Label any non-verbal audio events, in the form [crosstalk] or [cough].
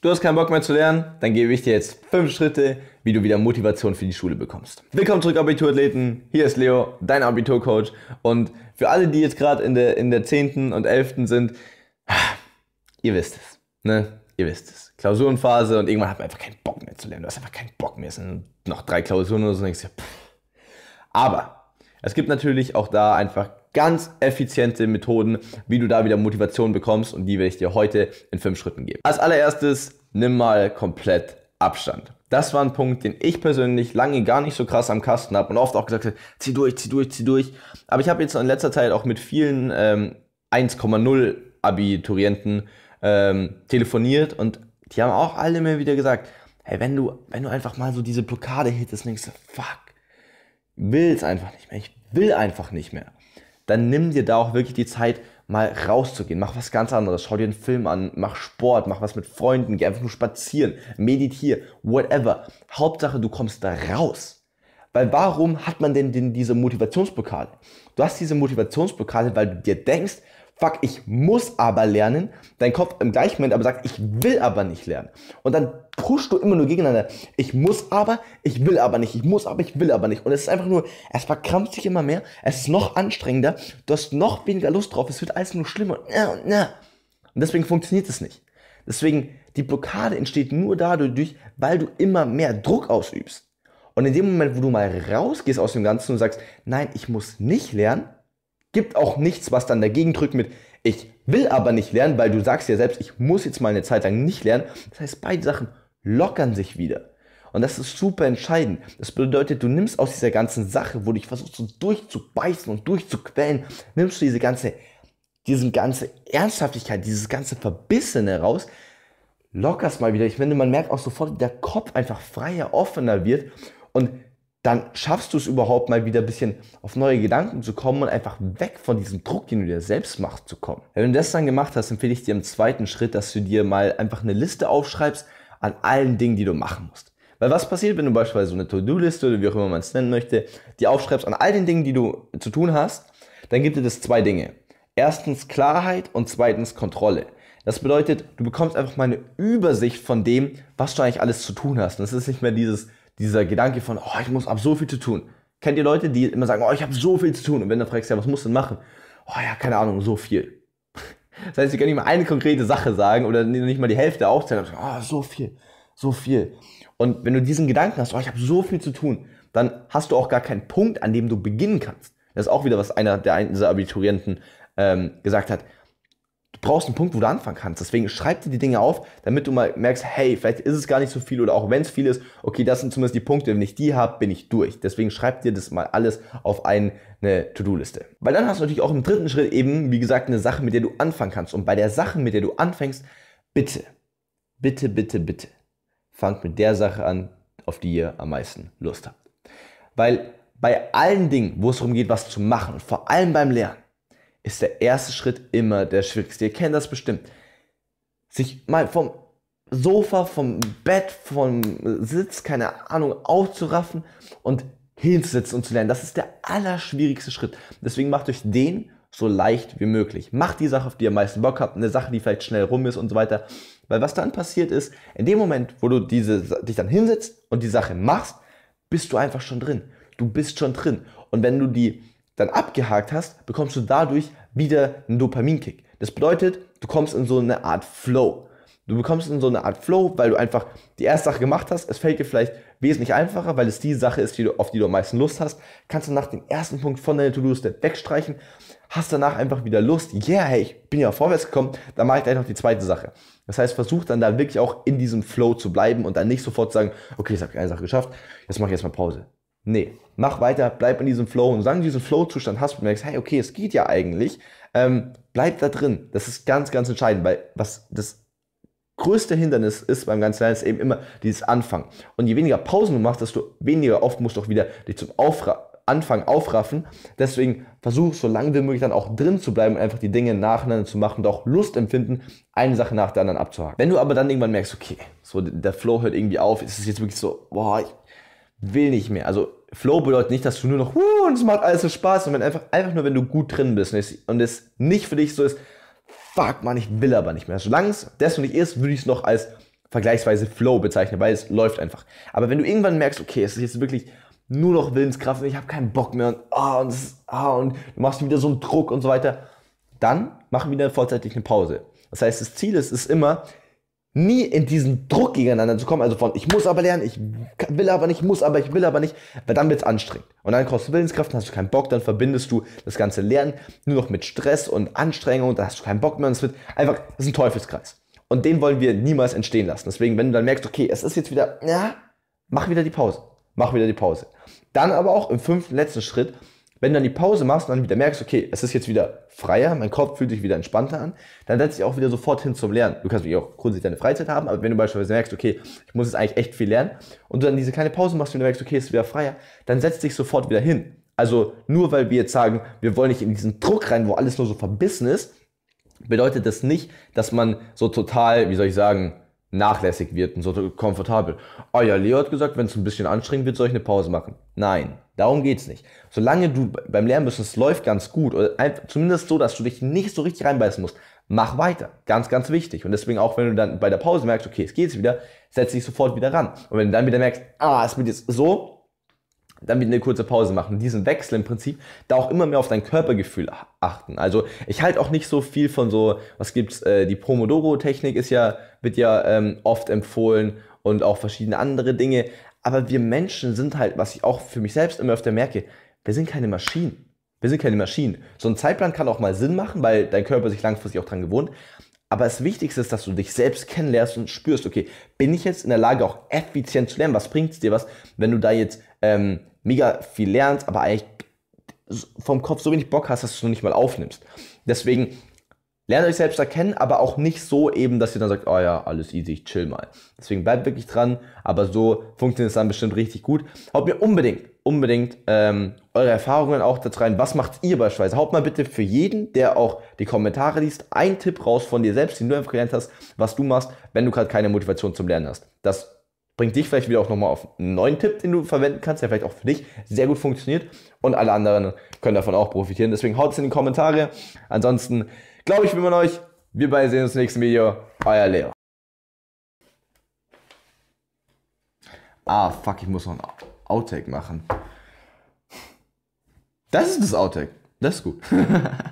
Du hast keinen Bock mehr zu lernen? Dann gebe ich dir jetzt fünf Schritte, wie du wieder Motivation für die Schule bekommst. Willkommen zurück, Abiturathleten. Hier ist Leo, dein Abiturcoach. Und für alle, die jetzt gerade in der, in der 10. und 11. sind, ah, ihr wisst es. Ne? Ihr wisst es. Klausurenphase und irgendwann hat man einfach keinen Bock mehr zu lernen. Du hast einfach keinen Bock mehr. Es sind noch drei Klausuren oder so. Und denkst dir, pff. Aber es gibt natürlich auch da einfach ganz effiziente Methoden, wie du da wieder Motivation bekommst und die werde ich dir heute in fünf Schritten geben. Als allererstes, nimm mal komplett Abstand. Das war ein Punkt, den ich persönlich lange gar nicht so krass am Kasten habe und oft auch gesagt habe, zieh durch, zieh durch, zieh durch. Aber ich habe jetzt in letzter Zeit auch mit vielen ähm, 1,0 Abiturienten ähm, telefoniert und die haben auch alle mir wieder gesagt, hey, wenn du, wenn du einfach mal so diese Blockade hittest denkst du, fuck, will es einfach nicht mehr, ich will einfach nicht mehr dann nimm dir da auch wirklich die Zeit, mal rauszugehen. Mach was ganz anderes. Schau dir einen Film an, mach Sport, mach was mit Freunden, geh einfach nur spazieren, meditiere, whatever. Hauptsache, du kommst da raus. Weil warum hat man denn, denn diese Motivationsblockade? Du hast diese Motivationsblockade, weil du dir denkst, fuck, ich muss aber lernen, dein Kopf im gleichen Moment aber sagt, ich will aber nicht lernen. Und dann pusht du immer nur gegeneinander. Ich muss aber, ich will aber nicht, ich muss aber, ich will aber nicht. Und es ist einfach nur, es verkrampft sich immer mehr, es ist noch anstrengender, du hast noch weniger Lust drauf, es wird alles nur schlimmer. Und, und, Und deswegen funktioniert es nicht. Deswegen, die Blockade entsteht nur dadurch, weil du immer mehr Druck ausübst. Und in dem Moment, wo du mal rausgehst aus dem Ganzen und sagst, nein, ich muss nicht lernen, gibt auch nichts, was dann dagegen drückt mit, ich will aber nicht lernen, weil du sagst ja selbst, ich muss jetzt mal eine Zeit lang nicht lernen. Das heißt, beide Sachen lockern sich wieder. Und das ist super entscheidend. Das bedeutet, du nimmst aus dieser ganzen Sache, wo du dich versuchst so durchzubeißen und durchzuquellen, nimmst du diese ganze, diese ganze Ernsthaftigkeit, dieses ganze Verbissene raus, lockerst mal wieder. Ich finde, man merkt auch sofort, wie der Kopf einfach freier, offener wird und dann schaffst du es überhaupt mal wieder ein bisschen auf neue Gedanken zu kommen und einfach weg von diesem Druck, den du dir selbst machst, zu kommen. Wenn du das dann gemacht hast, empfehle ich dir im zweiten Schritt, dass du dir mal einfach eine Liste aufschreibst an allen Dingen, die du machen musst. Weil was passiert, wenn du beispielsweise so eine To-Do-Liste oder wie auch immer man es nennen möchte, die aufschreibst an all den Dingen, die du zu tun hast, dann gibt dir das zwei Dinge. Erstens Klarheit und zweitens Kontrolle. Das bedeutet, du bekommst einfach mal eine Übersicht von dem, was du eigentlich alles zu tun hast. Und es ist nicht mehr dieses, dieser Gedanke von, oh, ich muss ab so viel zu tun. Kennt ihr Leute, die immer sagen, oh, ich habe so viel zu tun? Und wenn du fragst, ja, was musst du denn machen? Oh ja, keine Ahnung, so viel. [laughs] Das heißt, sie können nicht mal eine konkrete Sache sagen oder nicht mal die Hälfte aufzählen. Ah, oh, so viel, so viel. Und wenn du diesen Gedanken hast, oh, ich habe so viel zu tun, dann hast du auch gar keinen Punkt, an dem du beginnen kannst. Das ist auch wieder, was einer der, dieser Abiturienten ähm, gesagt hat du brauchst einen Punkt, wo du anfangen kannst. Deswegen schreib dir die Dinge auf, damit du mal merkst, hey, vielleicht ist es gar nicht so viel oder auch wenn es viel ist, okay, das sind zumindest die Punkte, wenn ich die habe, bin ich durch. Deswegen schreib dir das mal alles auf eine To-Do-Liste. Weil dann hast du natürlich auch im dritten Schritt eben, wie gesagt, eine Sache, mit der du anfangen kannst. Und bei der Sache, mit der du anfängst, bitte, bitte, bitte, bitte, fangt mit der Sache an, auf die ihr am meisten Lust habt. Weil bei allen Dingen, wo es darum geht, was zu machen vor allem beim Lernen, ist der erste Schritt immer der schwierigste. Ihr kennt das bestimmt. Sich mal vom Sofa, vom Bett, vom Sitz, keine Ahnung, aufzuraffen und hinzusitzen und zu lernen. Das ist der allerschwierigste Schritt. Deswegen macht euch den so leicht wie möglich. Macht die Sache, auf die ihr am meisten Bock habt, eine Sache, die vielleicht schnell rum ist und so weiter. Weil was dann passiert ist, in dem Moment, wo du diese, dich dann hinsetzt und die Sache machst, bist du einfach schon drin. Du bist schon drin. Und wenn du die dann abgehakt hast, bekommst du dadurch wieder einen Dopaminkick. Das bedeutet, du kommst in so eine Art Flow. Du bekommst in so eine Art Flow, weil du einfach die erste Sache gemacht hast. Es fällt dir vielleicht wesentlich einfacher, weil es die Sache ist, die du, auf die du am meisten Lust hast. Kannst du nach dem ersten Punkt von deiner To-Do-Liste wegstreichen, hast danach einfach wieder Lust. Yeah, hey, ich bin ja vorwärts gekommen, dann mache ich gleich noch die zweite Sache. Das heißt, versuch dann da wirklich auch in diesem Flow zu bleiben und dann nicht sofort zu sagen, okay, jetzt habe ich eine Sache geschafft, jetzt mache ich erstmal Pause nee, mach weiter, bleib in diesem Flow. Und solange du diesen Flow-Zustand hast, du merkst, hey, okay, es geht ja eigentlich, ähm, bleib da drin. Das ist ganz, ganz entscheidend, weil was das größte Hindernis ist beim ganzen Lernen, ist eben immer dieses Anfang. Und je weniger Pausen du machst, desto weniger oft musst du auch wieder dich zum Aufra Anfang aufraffen. Deswegen versuch so lange wie möglich dann auch drin zu bleiben und einfach die Dinge nacheinander zu machen und auch Lust empfinden, eine Sache nach der anderen abzuhaken. Wenn du aber dann irgendwann merkst, okay, so der Flow hört irgendwie auf, ist es jetzt wirklich so, boah, ich, will nicht mehr. Also Flow bedeutet nicht, dass du nur noch, uh, und es macht alles so Spaß, sondern einfach, einfach nur, wenn du gut drin bist und es, und es nicht für dich so ist, fuck man, ich will aber nicht mehr. Solange es das nicht ist, würde ich es noch als vergleichsweise Flow bezeichnen, weil es läuft einfach. Aber wenn du irgendwann merkst, okay, es ist jetzt wirklich nur noch Willenskraft und ich habe keinen Bock mehr und, oh, und, oh, und du machst wieder so einen Druck und so weiter, dann mach wieder vorzeitig eine Pause. Das heißt, das Ziel ist, ist immer, nie in diesen Druck gegeneinander zu kommen, also von ich muss aber lernen, ich will aber nicht, muss aber, ich will aber nicht, weil dann wird es anstrengend. Und dann kostet Willenskraft, dann hast du keinen Bock, dann verbindest du das ganze Lernen nur noch mit Stress und Anstrengung, dann hast du keinen Bock mehr und es wird einfach, das ist ein Teufelskreis. Und den wollen wir niemals entstehen lassen. Deswegen, wenn du dann merkst, okay, es ist jetzt wieder, ja, mach wieder die Pause, mach wieder die Pause. Dann aber auch im fünften, letzten Schritt wenn du dann die Pause machst und dann wieder merkst, okay, es ist jetzt wieder freier, mein Kopf fühlt sich wieder entspannter an, dann setzt dich auch wieder sofort hin zum Lernen. Du kannst natürlich auch grundsätzlich deine Freizeit haben, aber wenn du beispielsweise merkst, okay, ich muss jetzt eigentlich echt viel lernen und du dann diese kleine Pause machst und du merkst, okay, es ist wieder freier, dann setzt dich sofort wieder hin. Also nur weil wir jetzt sagen, wir wollen nicht in diesen Druck rein, wo alles nur so verbissen ist, bedeutet das nicht, dass man so total, wie soll ich sagen, nachlässig wird und so komfortabel. Ah oh ja, Leo hat gesagt, wenn es ein bisschen anstrengend wird, soll ich eine Pause machen. Nein, Darum geht es nicht. Solange du beim Lernen bist, es läuft ganz gut, oder zumindest so, dass du dich nicht so richtig reinbeißen musst, mach weiter. Ganz, ganz wichtig. Und deswegen auch, wenn du dann bei der Pause merkst, okay, es geht's wieder, setz dich sofort wieder ran. Und wenn du dann wieder merkst, ah, es wird jetzt so, dann wieder eine kurze Pause machen. Diesen Wechsel im Prinzip, da auch immer mehr auf dein Körpergefühl achten. Also ich halte auch nicht so viel von so, was gibt's, äh, die Pomodoro-Technik ist ja, wird ja ähm, oft empfohlen und auch verschiedene andere Dinge. Aber wir Menschen sind halt, was ich auch für mich selbst immer öfter merke, wir sind keine Maschinen. Wir sind keine Maschinen. So ein Zeitplan kann auch mal Sinn machen, weil dein Körper sich langfristig auch dran gewohnt. Aber das Wichtigste ist, dass du dich selbst kennenlernst und spürst, okay, bin ich jetzt in der Lage, auch effizient zu lernen? Was bringt es dir was, wenn du da jetzt ähm, mega viel lernst, aber eigentlich vom Kopf so wenig Bock hast, dass du es noch nicht mal aufnimmst? Deswegen Lernt euch selbst erkennen, aber auch nicht so eben, dass ihr dann sagt, oh ja, alles easy, ich chill mal. Deswegen bleibt wirklich dran, aber so funktioniert es dann bestimmt richtig gut. Haut mir unbedingt, unbedingt ähm, eure Erfahrungen auch dazu rein. Was macht ihr beispielsweise? Haut mal bitte für jeden, der auch die Kommentare liest, einen Tipp raus von dir selbst, den du einfach gelernt hast, was du machst, wenn du gerade keine Motivation zum Lernen hast. Das bringt dich vielleicht wieder auch nochmal auf einen neuen Tipp, den du verwenden kannst, der vielleicht auch für dich sehr gut funktioniert und alle anderen können davon auch profitieren. Deswegen haut es in die Kommentare. Ansonsten glaube ich, will man euch. Wir beide sehen uns im nächsten Video. Euer Leo. Ah, fuck, ich muss noch ein Outtake machen. Das ist das Outtake. Das ist gut. [laughs]